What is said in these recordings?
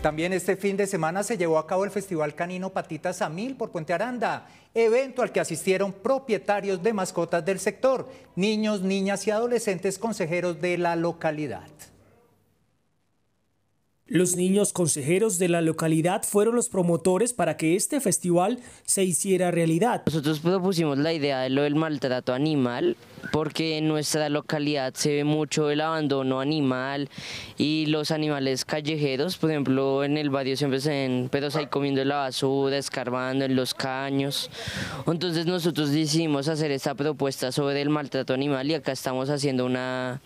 también este fin de semana se llevó a cabo el Festival Canino Patitas a Mil por Puente Aranda, evento al que asistieron propietarios de mascotas del sector, niños, niñas y adolescentes consejeros de la localidad. Los niños consejeros de la localidad fueron los promotores para que este festival se hiciera realidad. Nosotros propusimos la idea de lo del maltrato animal porque en nuestra localidad se ve mucho el abandono animal y los animales callejeros, por ejemplo en el barrio siempre se ven perros ahí comiendo la basura, escarbando en los caños. Entonces nosotros decidimos hacer esta propuesta sobre el maltrato animal y acá estamos haciendo una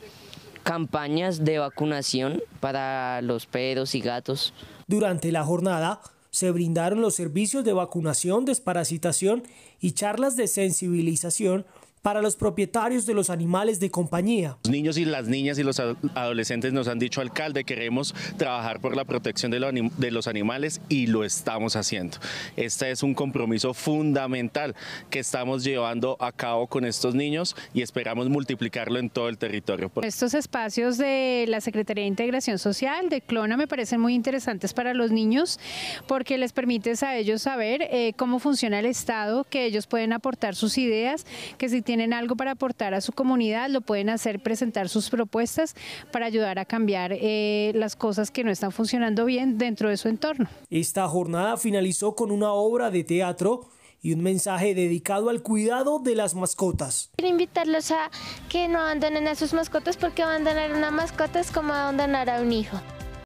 campañas de vacunación para los perros y gatos. Durante la jornada se brindaron los servicios de vacunación, desparasitación y charlas de sensibilización para los propietarios de los animales de compañía. Los niños y las niñas y los adolescentes nos han dicho, alcalde, queremos trabajar por la protección de, los animales y lo estamos haciendo. Este es un compromiso fundamental que estamos llevando a cabo con estos niños y esperamos multiplicarlo en todo el territorio. Estos espacios de la Secretaría de Integración Social de Clona me parecen muy interesantes para los niños porque les permites a ellos saber eh, cómo funciona el Estado, que ellos pueden aportar sus ideas, que si tienen tienen algo para aportar a su comunidad, lo pueden hacer, presentar sus propuestas para ayudar a cambiar eh, las cosas que no están funcionando bien dentro de su entorno. Esta jornada finalizó con una obra de teatro y un mensaje dedicado al cuidado de las mascotas. Quiero invitarlos a que no abandonen a sus mascotas porque abandonar una mascota es como abandonar a un hijo.